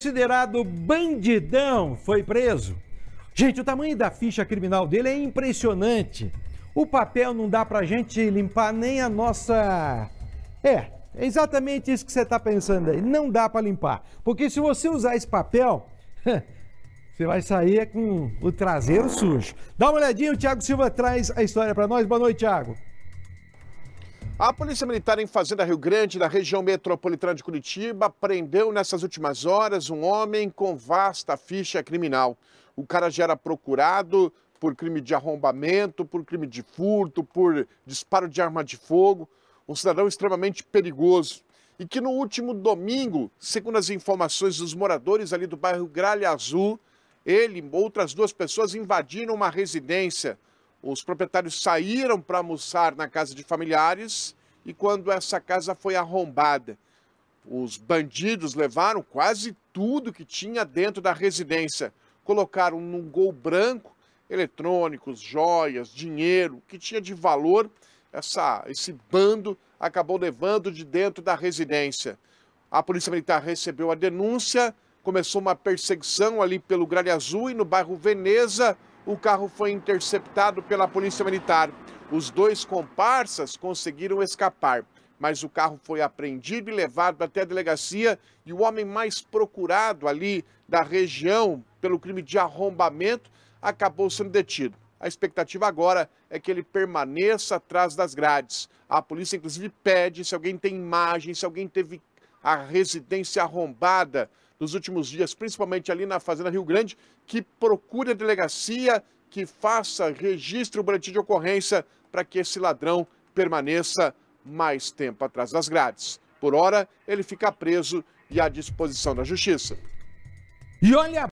considerado bandidão, foi preso. Gente, o tamanho da ficha criminal dele é impressionante. O papel não dá pra gente limpar nem a nossa. É, é exatamente isso que você tá pensando aí. Não dá pra limpar. Porque se você usar esse papel, você vai sair com o traseiro sujo. Dá uma olhadinha, o Thiago Silva traz a história pra nós. Boa noite, Thiago. A Polícia Militar em Fazenda Rio Grande, na região metropolitana de Curitiba, prendeu nessas últimas horas um homem com vasta ficha criminal. O cara já era procurado por crime de arrombamento, por crime de furto, por disparo de arma de fogo. Um cidadão extremamente perigoso. E que no último domingo, segundo as informações dos moradores ali do bairro Gralha Azul, ele e outras duas pessoas invadiram uma residência os proprietários saíram para almoçar na casa de familiares e quando essa casa foi arrombada, os bandidos levaram quase tudo que tinha dentro da residência. Colocaram num gol branco eletrônicos, joias, dinheiro, que tinha de valor. Essa, esse bando acabou levando de dentro da residência. A Polícia Militar recebeu a denúncia, começou uma perseguição ali pelo Gralha Azul e no bairro Veneza o carro foi interceptado pela Polícia Militar. Os dois comparsas conseguiram escapar, mas o carro foi apreendido e levado até a delegacia. E o homem mais procurado ali da região pelo crime de arrombamento acabou sendo detido. A expectativa agora é que ele permaneça atrás das grades. A polícia, inclusive, pede se alguém tem imagem, se alguém teve a residência arrombada nos últimos dias, principalmente ali na Fazenda Rio Grande, que procure a delegacia, que faça, registro boletim de ocorrência para que esse ladrão permaneça mais tempo atrás das grades. Por hora, ele fica preso e à disposição da justiça. E olha